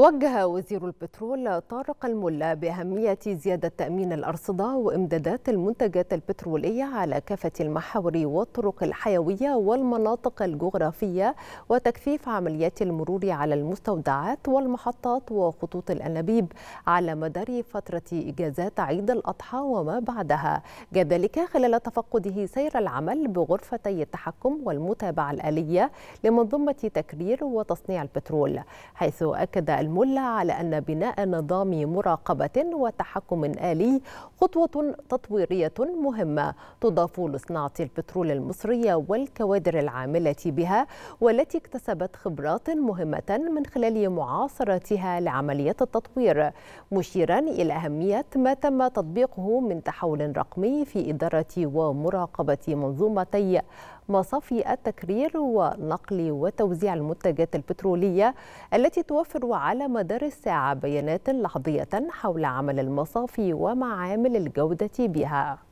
وجه وزير البترول طارق الملا بأهمية زيادة تأمين الأرصدة وإمدادات المنتجات البترولية على كافة المحاور والطرق الحيوية والمناطق الجغرافية وتكثيف عمليات المرور على المستودعات والمحطات وخطوط الأنابيب على مدار فترة إجازات عيد الأضحى وما بعدها كذلك خلال تفقده سير العمل بغرفتي التحكم والمتابعة الآلية لمنظومة تكرير وتصنيع البترول حيث أكد الملا على أن بناء نظام مراقبة وتحكم آلي خطوة تطويرية مهمة تضاف لصناعة البترول المصرية والكوادر العاملة بها والتي اكتسبت خبرات مهمة من خلال معاصرتها لعملية التطوير مشيرا إلى أهمية ما تم تطبيقه من تحول رقمي في إدارة ومراقبة منظومتي مصافي التكرير ونقل وتوزيع المنتجات البترولية التي توفر على على مدار الساعة بيانات لحظية حول عمل المصافي ومعامل الجودة بها